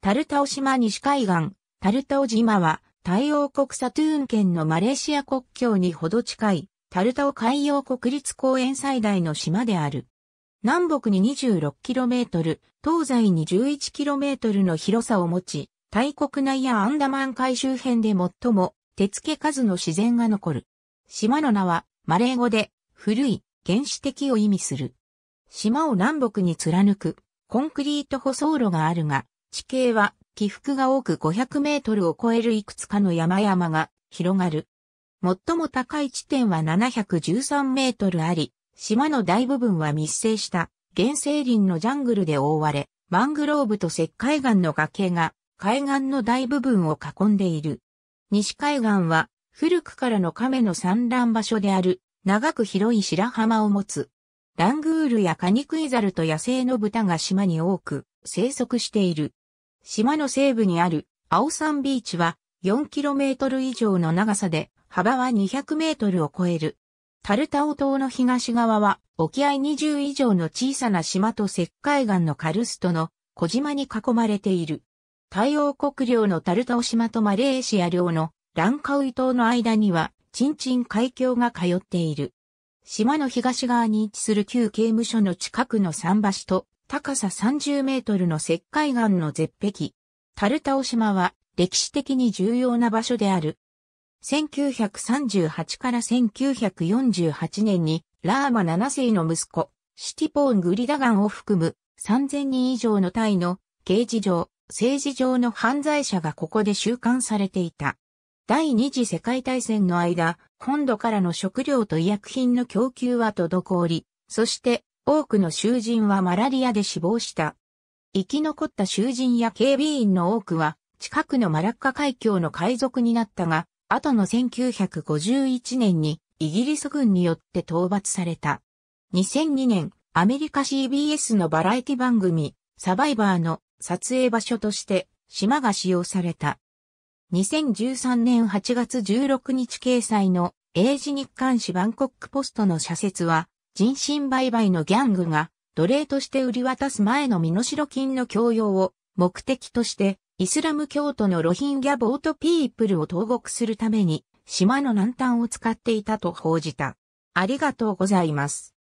タルタオ島西海岸、タルタオ島は、太陽国サトゥーン県のマレーシア国境にほど近い、タルタオ海洋国立公園最大の島である。南北に 26km、東西に 11km の広さを持ち、大国内やアンダマン海周辺で最も手付け数の自然が残る。島の名は、マレー語で、古い、原始的を意味する。島を南北に貫く、コンクリート舗装路があるが、地形は起伏が多く500メートルを超えるいくつかの山々が広がる。最も高い地点は713メートルあり、島の大部分は密生した原生林のジャングルで覆われ、マングローブと石灰岩の崖が海岸の大部分を囲んでいる。西海岸は古くからの亀の産卵場所である長く広い白浜を持つ。ラングールやカニクイザルと野生の豚が島に多く生息している。島の西部にある青山ビーチは 4km 以上の長さで幅は 200m を超える。タルタオ島の東側は沖合20以上の小さな島と石灰岩のカルストの小島に囲まれている。太陽国領のタルタオ島とマレーシア領のランカウイ島の間にはチンチン海峡が通っている。島の東側に位置する旧刑務所の近くの桟橋と高さ30メートルの石灰岩の絶壁、タルタオ島は歴史的に重要な場所である。1938から1948年にラーマ7世の息子、シティポーン・グリダガンを含む3000人以上のタイの刑事上、政治上の犯罪者がここで収監されていた。第二次世界大戦の間、本土からの食料と医薬品の供給は滞り、そして多くの囚人はマラリアで死亡した。生き残った囚人や警備員の多くは、近くのマラッカ海峡の海賊になったが、後の1951年にイギリス軍によって討伐された。2002年、アメリカ CBS のバラエティ番組、サバイバーの撮影場所として島が使用された。2013年8月16日掲載の英字日刊紙バンコックポストの社説は、人身売買のギャングが奴隷として売り渡す前の身代金の強要を目的としてイスラム教徒のロヒンギャボートピープルを投獄するために島の南端を使っていたと報じた。ありがとうございます。